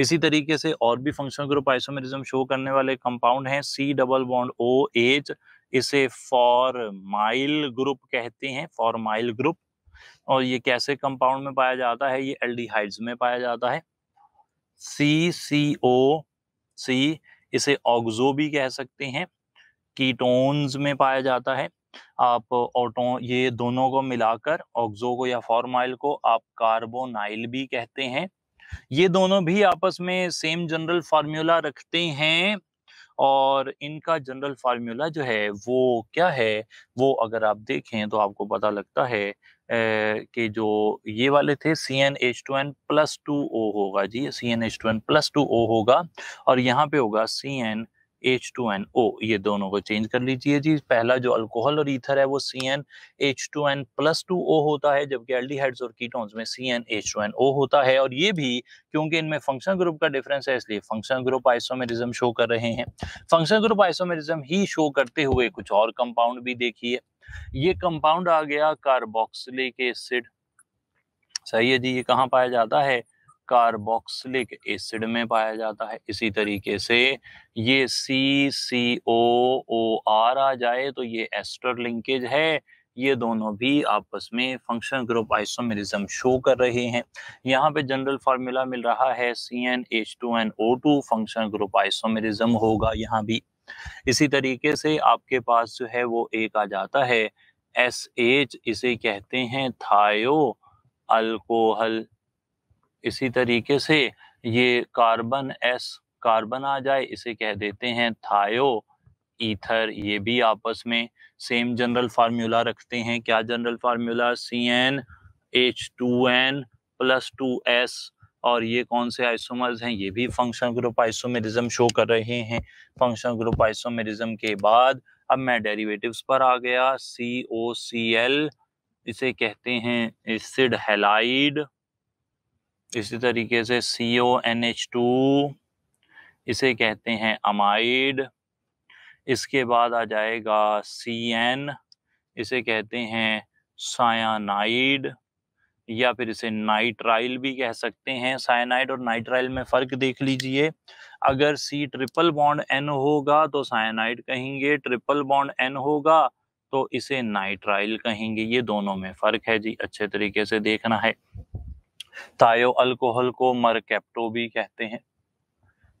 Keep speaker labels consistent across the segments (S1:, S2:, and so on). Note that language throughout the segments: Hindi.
S1: इसी तरीके से और भी फंक्शनल ग्रुप आइसोमेरिज्म शो करने वाले कंपाउंड हैं C double bond O H इसे फॉर माइल ग्रुप कहते हैं फॉर माइल ग्रुप और ये कैसे कंपाउंड में पाया जाता है ये एल्डिहाइड्स में पाया जाता है सी सी ओ सी इसे ऑक्जो भी कह सकते हैं कीटोन्स में पाया जाता है आप ऑटो ये दोनों को मिलाकर ऑक्जो को या फॉर्माइल को आप कार्बोनाइल भी कहते हैं ये दोनों भी आपस में सेम जनरल फार्मूला रखते हैं और इनका जनरल फार्मूला जो है वो क्या है वो अगर आप देखें तो आपको पता लगता है कि जो ये वाले थे C N H two N plus two O होगा जी C N H two N plus two O होगा और यहाँ पे होगा C N H two N O ये दोनों को चेंज कर लीजिए जी पहला जो अल्कोहल और ईथर है वो C N H two N plus two O होता है जबकि एल्डिहाइड्स और कीटोन्स में C N H two N O होता है और ये भी क्योंकि इनमें फंक्शन ग्रुप का डिफरेंस है इसलिए फंक्शन ग्रुप आइसोमेरिज्म शो कर रहे हैं फंक्शन ग्रुप आइसोमेरिज्म ही शो करते हुए कुछ और कंपाउंड भी देखिए ये कंपाउंड आ गया कार्बोक्सिलिक एसिड सही है जी ये कहाँ पाया जाता है कार्बोक्सिलिक एसिड में पाया जाता है इसी तरीके से ये सी सी ओ ओ आर आ जाए तो ये एस्टर लिंकेज है ये दोनों भी आपस में फंक्शन ग्रुप आइसोमेरिज्म शो कर रहे हैं यहाँ पे जनरल फार्मूला मिल रहा है C N H two N O two function group isomerism होगा यहाँ भी इसी तरीके से आपके पास जो है वो एक आ जाता है एस एच इसे कहते हैं थायो अल्कोहल इसी तरीके से ये कार्बन एस कार्बन आ जाए इसे कह देते हैं थायो ईथर ये भी आपस में सेम जनरल फार्मूला रखते हैं क्या general formula C N H two N plus two S और ये कौन से आइसोमर्स हैं ये भी फंक्शन ग्रुप आइसोमेरिज्म शो कर रहे हैं फंक्शन ग्रुप आइसोमेरिज्म के बाद अब मैं डेरिवेटिव्स पर आ गया सी ओ सी एल इसे कहते हैं एसिड हेलाइड इसी तरीके से C O N H two इसे कहते हैं अमाइड इसके बाद आ जाएगा सी एन इसे कहते हैं सायानाइड या फिर इसे नाइट्राइल भी कह सकते हैं साइनाइड और नाइट्राइल में फ़र्क देख लीजिए अगर सी ट्रिपल बॉन्ड एन होगा तो साइनाइड कहेंगे ट्रिपल बॉन्ड एन होगा तो इसे नाइट्राइल कहेंगे ये दोनों में फ़र्क है जी अच्छे तरीके से देखना है थायो अल्कोहल को कैप्टो भी कहते हैं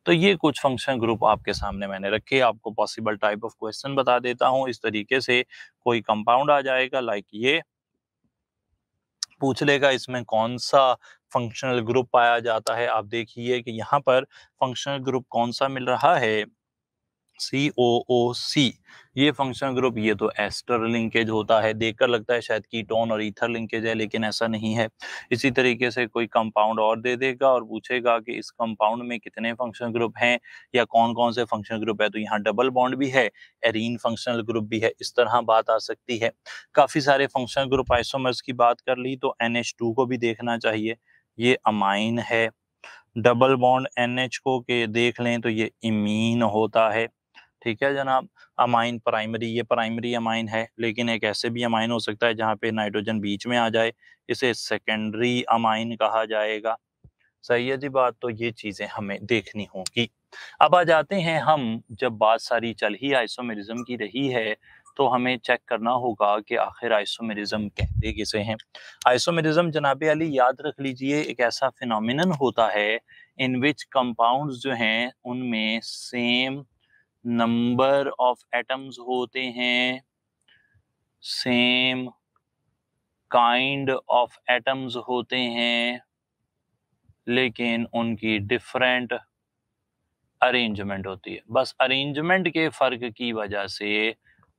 S1: तो ये कुछ फंक्शन ग्रुप आपके सामने मैंने रखे आपको पॉसिबल टाइप ऑफ क्वेश्चन बता देता हूं इस तरीके से कोई कंपाउंड आ जाएगा लाइक ये पूछ लेगा इसमें कौन सा फंक्शनल ग्रुप पाया जाता है आप देखिए कि यहाँ पर फंक्शनल ग्रुप कौन सा मिल रहा है सी ओ ओ सी ये फंक्शन ग्रुप ये तो एस्टर लिंकेज होता है देखकर लगता है शायद कीटोन और ईथर लिंकेज है लेकिन ऐसा नहीं है इसी तरीके से कोई कंपाउंड और दे देगा और पूछेगा कि इस कंपाउंड में कितने फंक्शन ग्रुप हैं या कौन कौन से फंक्शन ग्रुप है तो यहाँ डबल बॉन्ड भी है एरीन फंक्शनल ग्रुप भी है इस तरह बात आ सकती है काफी सारे फंक्शन ग्रुप आइसोमर्स की बात कर ली तो एन को भी देखना चाहिए ये अमाइन है डबल बॉन्ड एन को के देख लें तो ये इमीन होता है ठीक है जनाब अमाइन प्राइमरी ये प्राइमरी अमाइन है लेकिन एक ऐसे भी अमाइन हो सकता है जहाँ पे नाइट्रोजन बीच में आ जाए इसे सेकेंडरी अमाइन कहा जाएगा सही है जी बात तो ये चीज़ें हमें देखनी होगी अब आ जाते हैं हम जब बात सारी चल ही आइसोमेरिज्म की रही है तो हमें चेक करना होगा कि आखिर आइसोमेरिज्म कहते किसे हैं आइसोमेरिज्म जनाब अली याद रख लीजिए एक ऐसा फिनोमिनन होता है इन विच कंपाउंड्स जो हैं उनमें सेम नंबर ऑफ एटम्स होते हैं सेम काइंड ऑफ एटम्स होते हैं लेकिन उनकी डिफरेंट अरेंजमेंट होती है बस अरेंजमेंट के फ़र्क की वजह से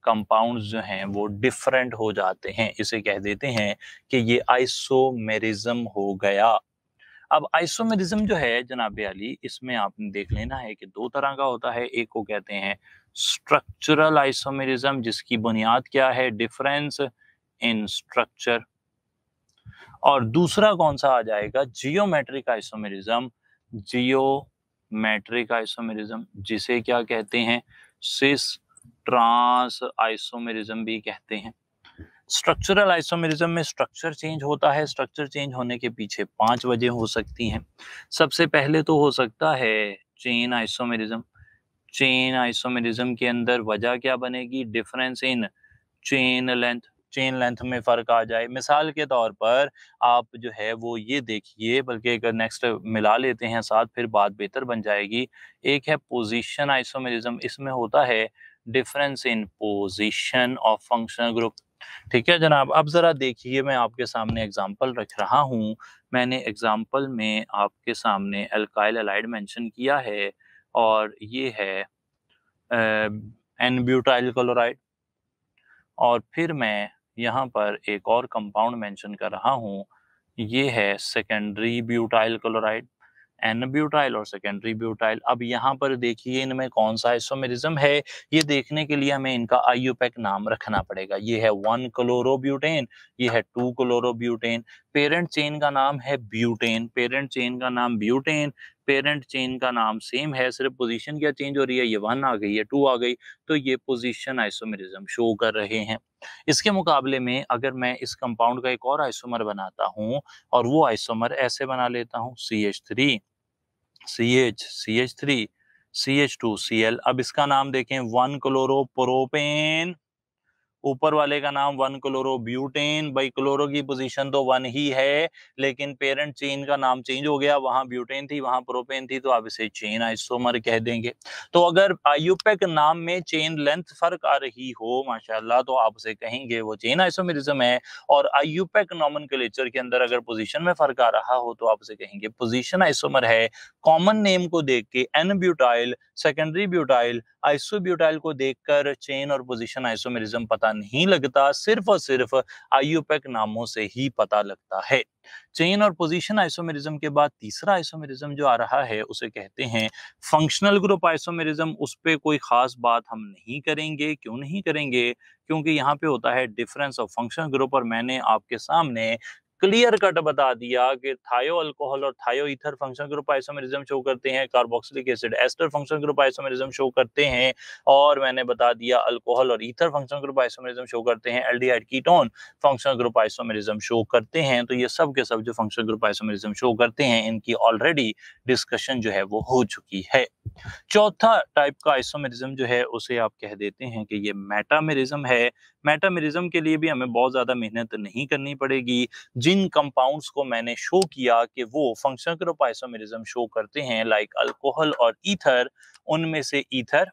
S1: कंपाउंड्स जो हैं वो डिफरेंट हो जाते हैं इसे कह देते हैं कि ये आइसोमेरिज्म हो गया अब आइसोमेरिज्म जो है जनाब अली इसमें आपने देख लेना है कि दो तरह का होता है एक को कहते हैं स्ट्रक्चरल आइसोमेरिज्म जिसकी बुनियाद क्या है डिफरेंस इन स्ट्रक्चर और दूसरा कौन सा आ जाएगा जियोमेट्रिक आइसोमेरिज्म जियोमेट्रिक आइसोमेरिज्म जिसे क्या कहते हैं सिस ट्रांस आइसोमेरिज्म भी कहते हैं स्ट्रक्चरल आइसोमेरिज्म में स्ट्रक्चर चेंज होता है स्ट्रक्चर चेंज होने के पीछे पांच वजह हो सकती हैं सबसे पहले तो हो सकता है चेन आइसोमेरिज्म चेन आइसोमेरिज्म के अंदर वजह क्या बनेगी difference in chain length chain length में फ़र्क आ जाए मिसाल के तौर पर आप जो है वो ये देखिए बल्कि एक नेक्स्ट मिला लेते हैं साथ फिर बात बेहतर बन जाएगी एक है पोजीशन आइसोमेरिज्म इसमें होता है difference in position of functional group ठीक है जनाब अब ज़रा देखिए मैं आपके सामने एग्जांपल रख रहा हूँ मैंने एग्जांपल में आपके सामने अल्काइल अलाइड मेंशन किया है और ये है एन ब्यूटाइल क्लोराइड और फिर मैं यहाँ पर एक और कंपाउंड मेंशन कर रहा हूँ ये है secondary butyl chloride N butyl और सेकेंडरी ब्यूटाइल अब यहाँ पर देखिए इनमें कौन सा इसोमेरिज्म है ये देखने के लिए हमें इनका आईयूपैक नाम रखना पड़ेगा ये है वन क्लोरोब्यूटेन ये है टू क्लोरोब्यूटेन पेरेंट चेन का नाम है ब्यूटेन पेरेंट चेन का नाम ब्यूटेन पेरेंट चेन का नाम सेम है सिर्फ पोजीशन क्या चेंज हो रही है ये वन आ गई है टू आ गई तो ये पोजीशन आइसोमेरिज्म शो कर रहे हैं इसके मुकाबले में अगर मैं इस कंपाउंड का एक और आइसोमर बनाता हूँ और वो आइसोमर ऐसे बना लेता हूँ C H three C H C H three C H two C L अब इसका नाम देखें वन क्लोरोप्रोपेन ऊपर वाले का नाम वन क्लोरो ब्यूटेन भाई क्लोरो की पोजीशन तो वन ही है लेकिन पेरेंट चेन का नाम चेंज हो गया वहां ब्यूटेन थी वहां प्रोपेन थी तो आप इसे चेन आइसोमर कह देंगे तो अगर आयुपेक नाम में चेन लेंथ फर्क आ रही हो माशाल्लाह तो आप उसे कहेंगे वो चेन आइसोमेरिज्म है और आयुपेक नॉमन के अंदर अगर पोजिशन में फर्क आ रहा हो तो आप उसे कहेंगे पोजिशन आइसोमर है कॉमन नेम को देख के N butyl secondary butyl butyl को देखकर चेन और पोजिशन आइसोमेरिज्म पता पता नहीं लगता सिर्फ और सिर्फ आईयूपैक नामों से ही पता लगता है चेन और पोजीशन आइसोमेरिज्म के बाद तीसरा आइसोमेरिज्म जो आ रहा है उसे कहते हैं फंक्शनल ग्रुप आइसोमेरिज्म उस पर कोई खास बात हम नहीं करेंगे क्यों नहीं करेंगे क्योंकि यहाँ पे होता है डिफरेंस ऑफ फंक्शनल ग्रुप और मैंने आपके सामने क्लियर कट बता दिया कि थायो अल्कोहल और thio ether function group isomerism show करते हैं carboxylic acid ester function group isomerism show करते हैं और मैंने बता दिया अल्कोहल और ether function group isomerism show करते हैं aldehyde ketone function group isomerism show करते हैं तो ये सब के सब जो फंक्शन ग्रुप आइसोमेरिज्म शो करते हैं इनकी ऑलरेडी डिस्कशन जो है वो हो चुकी है चौथा टाइप का आइसोमेरिज्म जो है उसे आप कह देते हैं कि ये मेटामेरिज्म है मेटामेरिज्म के लिए भी हमें बहुत ज्यादा मेहनत नहीं करनी पड़ेगी जिन कंपाउंड्स को मैंने शो किया कि वो फंक्शनल ग्रुप आइसोमेरिज्म शो करते हैं लाइक अल्कोहल और ईथर उनमें से ईथर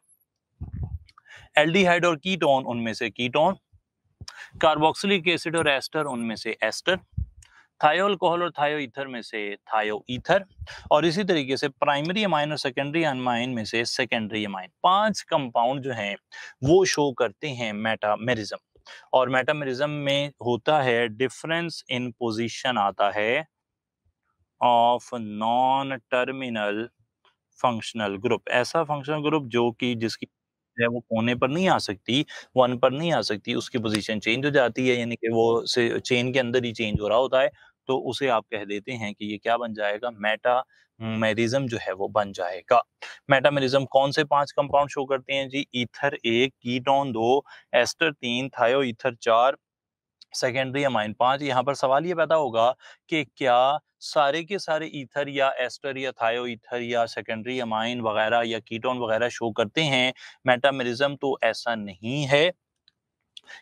S1: एल्डिहाइड और कीटोन उनमें से कीटोन कार्बोक्सिलिक एसिड और एस्टर उनमें से एस्टर थायो अल्कोहल और थायो ईथर में से थायो ईथर और इसी तरीके से प्राइमरी अमाइन और सेकेंडरी अमाइन में से सेकेंडरी अमाइन पांच कंपाउंड जो हैं वो शो करते हैं मेटामेरिज्म और मेटामरिज्म में होता है डिफरेंस इन पोजीशन आता है of non terminal functional group ऐसा फंक्शनल ग्रुप जो कि जिसकी है वो कोने पर नहीं आ सकती वन पर नहीं आ सकती उसकी पोजीशन चेंज हो जाती है यानी कि वो से चेन के अंदर ही चेंज हो रहा होता है तो उसे आप कह देते हैं कि ये क्या बन जाएगा मेटा मेरिज्म हम्म, जो है वो बन जाएगा मेटामेरिज्म कौन से पांच कंपाउंड शो करते हैं जी ईथर एक कीटोन दो एस्टर तीन थायो ईथर चार सेकेंडरी अमाइन पांच यहाँ पर सवाल ये पैदा होगा कि क्या सारे के सारे ईथर या एस्टर या थायो ईथर या सेकेंडरी अमाइन वगैरह या कीटोन वगैरह शो करते हैं मेटामेरिज्म तो ऐसा नहीं है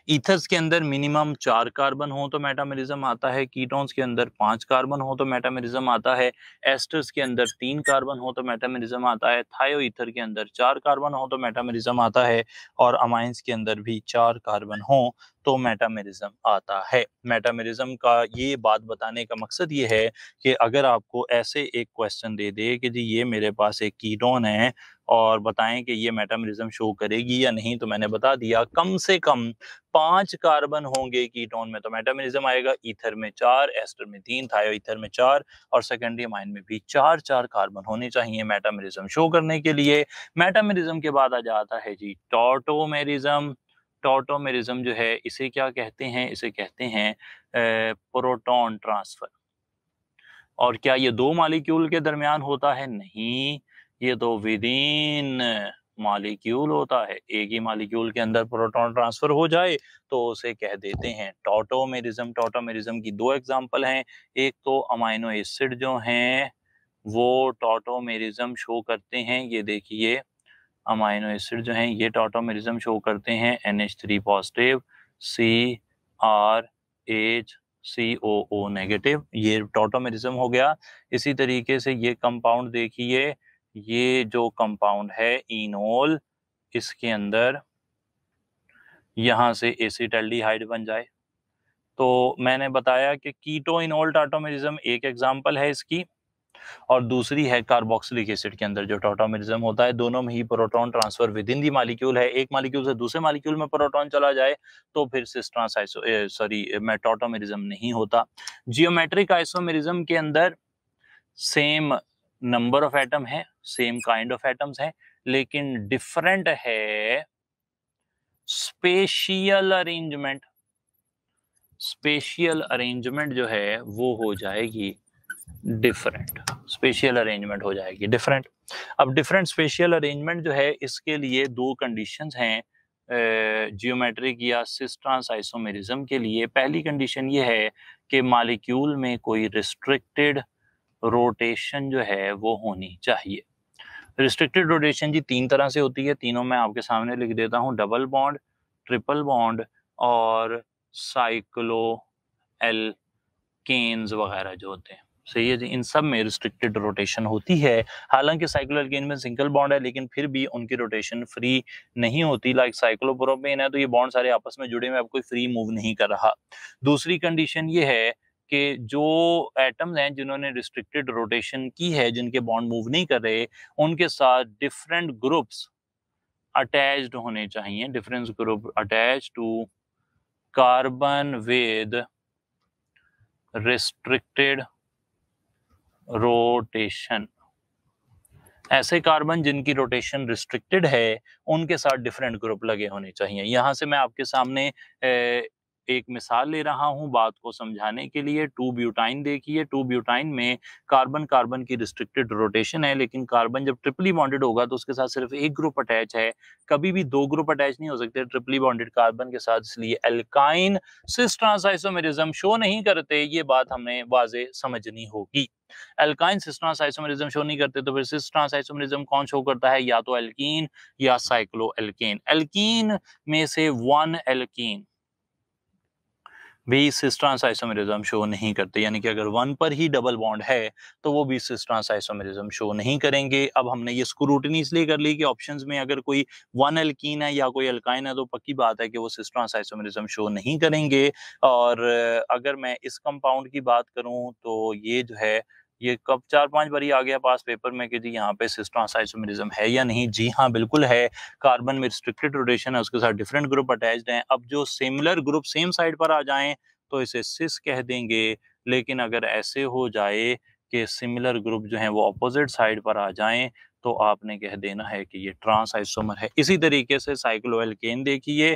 S1: ईथर्स के अंदर मिनिमम चार कार्बन हो तो मेटामेरिज्म आता है कीटोन्स के अंदर पांच कार्बन हो तो मेटामेरिज्म आता है एस्टर्स के अंदर तीन कार्बन हो तो मेटामेरिज्म आता है थायो ईथर के अंदर चार कार्बन हो तो मेटामेरिज्म आता है और अमाइंस के अंदर भी चार कार्बन हो तो मेटामेरिज्म आता है मेटामेरिज्म का ये बात बताने का मकसद ये है कि अगर आपको ऐसे एक क्वेश्चन दे दे कि जी ये मेरे पास एक कीटोन है और बताएं कि ये मेटामरिज्म शो करेगी या नहीं तो मैंने बता दिया कम से कम पांच कार्बन होंगे कीटोन में तो मेटामरिज्म आएगा ईथर में चार एस्टर में तीन थायो ईथर में चार और सेकेंडरी माइन में भी चार चार कार्बन होने चाहिए मेटामरिज्म शो करने के लिए मेटामरिज्म के बाद आ जाता है जी टोटोमेरिज्म टोटोमेरिज्म जो है इसे क्या कहते हैं इसे कहते हैं प्रोटोन ट्रांसफर और क्या ये दो मालिक्यूल के दरमियान होता है नहीं ये तो विदीन मालिक्यूल होता है एक ही मालिक्यूल के अंदर प्रोटॉन ट्रांसफर हो जाए तो उसे कह देते हैं टोटोमेरिज्म टोटोमेरिज्म की दो एग्जांपल हैं एक तो अमाइनो एसिड जो हैं वो टोटोमेरिज्म शो करते हैं ये देखिए अमाइनो एसिड जो हैं ये टोटोमेरिज्म शो करते हैं N H three positive C R H C O O negative ये टोटोमेरिज्म हो गया इसी तरीके से ये कंपाउंड देखिए ये जो कंपाउंड है इनोल इसके अंदर यहां से एसिटल्डिहाइड बन जाए तो मैंने बताया कि कीटो इनोल टाटोमेरिज्म एक एग्जाम्पल है इसकी और दूसरी है कार्बोक्सिलिक एसिड के अंदर जो टोटामिरिज्म होता है दोनों में ही proton transfer within the molecule है एक मालिक्यूल से दूसरे मालिक्यूल में प्रोटॉन चला जाए तो फिर सिस्ट्रांस सॉरी मेटोटोमेरिज्म नहीं होता जियोमेट्रिक आइसोमेरिज्म के अंदर सेम नंबर ऑफ एटम है सेम काइंड ऑफ एटम्स हैं लेकिन डिफरेंट है स्पेशियल अरेंजमेंट स्पेशियल अरेंजमेंट जो है वो हो जाएगी डिफरेंट स्पेशियल अरेंजमेंट हो जाएगी डिफरेंट अब डिफरेंट स्पेशियल अरेंजमेंट जो है इसके लिए दो कंडीशन हैं जियोमेट्रिक या सिस्ट्रांस आइसोमेरिज्म के लिए पहली कंडीशन ये है कि मालिक्यूल में कोई रिस्ट्रिक्टेड रोटेशन जो है वो होनी चाहिए रिस्ट्रिक्टेड रोटेशन जी तीन तरह से होती है तीनों मैं आपके सामने लिख देता हूँ डबल बॉन्ड ट्रिपल बॉन्ड और साइक्लो एल केन्स वगैरह जो होते हैं सही है जी इन सब में रिस्ट्रिक्टेड रोटेशन होती है हालांकि साइक्लो एल्केन में सिंगल बॉन्ड है लेकिन फिर भी उनकी रोटेशन फ्री नहीं होती लाइक साइक्लोप्रोपेन है तो ये बॉन्ड सारे आपस में जुड़े हुए अब कोई फ्री मूव नहीं कर रहा दूसरी कंडीशन ये है कि जो एटम्स हैं जिन्होंने रिस्ट्रिक्टेड रोटेशन की है जिनके बॉन्ड मूव नहीं कर रहे उनके साथ डिफरेंट ग्रुप्स अटैच्ड होने चाहिए difference group attach to carbon with restricted rotation ऐसे कार्बन जिनकी रोटेशन रिस्ट्रिक्टेड है उनके साथ डिफरेंट ग्रुप लगे होने चाहिए यहां से मैं आपके सामने एक मिसाल ले रहा हूं बात को समझाने के लिए टू ब्यूटाइन देखिए टू ब्यूटाइन में कार्बन कार्बन की रिस्ट्रिक्टेड रोटेशन है लेकिन कार्बन जब ट्रिपली बॉन्डेड होगा तो उसके साथ सिर्फ एक ग्रुप अटैच है कभी भी दो ग्रुप अटैच नहीं हो सकते ट्रिपली बॉन्डेड कार्बन के साथ इसलिए एल्काइन सिस्ट्रांसाइसोमेरिज्म शो नहीं करते ये बात हमने वाजे समझनी होगी एल्काइन सिस्ट्रांसाइसोमेरिज्म शो नहीं करते तो फिर सिस्ट्रांसाइसोमेरिज्म कौन शो करता है या तो एल्कीन या साइक्लो एल्केन एल्कीन में से one alkene base cis trans isomerism show नहीं करते यानी कि अगर वन पर ही डबल बॉन्ड है तो वो base cis trans isomerism show नहीं करेंगे अब हमने ये स्क्रूटनी इसलिए कर ली कि ऑप्शंस में अगर कोई वन एल्कीन है या कोई अल्काइन है तो पक्की बात है कि वो सिस ट्रांस आइसोमेरिज्म शो नहीं करेंगे और अगर मैं इस कंपाउंड की बात करूँ तो ये जो है ये कब चार पांच बारी आ गया पास पेपर में कि जी यहाँ पे सिस्ट्रॉस आइसोमेरिज्म है या नहीं जी हाँ बिल्कुल है कार्बन में रिस्ट्रिक्टेड रोटेशन है उसके साथ डिफरेंट ग्रुप अटैच हैं अब जो सिमिलर ग्रुप सेम साइड पर आ जाएं तो इसे सिस कह देंगे लेकिन अगर ऐसे हो जाए कि सिमिलर ग्रुप जो हैं वो अपोजिट साइड पर आ जाएं तो आपने कह देना है कि ये ट्रांस आइसोमर है इसी तरीके से एल्केन देखिए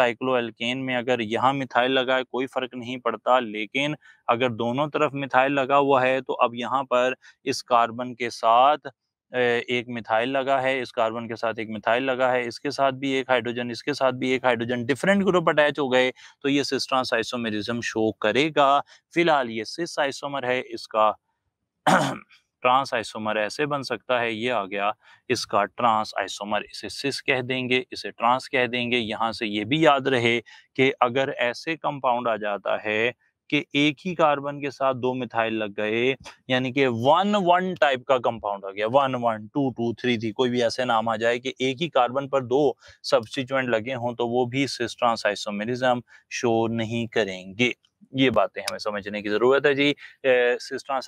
S1: एल्केन में अगर यहाँ मिथाइल लगा है कोई फर्क नहीं पड़ता लेकिन अगर दोनों तरफ मिथाइल लगा हुआ है तो अब यहाँ पर इस कार्बन के साथ एक मिथाइल लगा है इस कार्बन के साथ एक मिथाइल लगा है इसके साथ भी एक हाइड्रोजन इसके साथ भी एक हाइड्रोजन डिफरेंट ग्रुप अटैच हो गए तो ये सिस्ट्रांस आइसोमेरिज्म शो करेगा फिलहाल ये सिस आइसोमर है इसका ट्रांस आइसोमर ऐसे बन सकता है ये आ गया इसका ट्रांस आइसोमर इसे सिस कह देंगे इसे ट्रांस कह देंगे यहाँ से ये भी याद रहे कि अगर ऐसे कंपाउंड आ जाता है कि एक ही कार्बन के साथ दो मिथाइल लग गए यानी कि वन वन टाइप का कंपाउंड आ गया one one two two three three कोई भी ऐसे नाम आ जाए कि एक ही कार्बन पर दो सब्सिट्यूएंट लगे हों तो वो भी सिस ट्रांस आइसोमेरिज्म शो नहीं करेंगे ये बातें हमें समझने की ज़रूरत है जी सिस्ट्रांस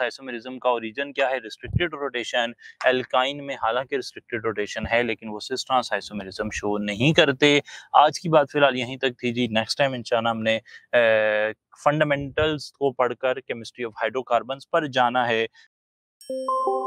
S1: का ओरिजन क्या है रिस्ट्रिक्टेड रोटेशन एल्काइन में हालांकि रिस्ट्रिक्टेड रोटेशन है लेकिन वो सिस्ट्रांस शो नहीं करते आज की बात फिलहाल यहीं तक थी जी नेक्स्ट टाइम इंशाल्लाह हमने फंडामेंटल्स को पढ़कर केमिस्ट्री ऑफ हाइड्रोकार्बन पर जाना है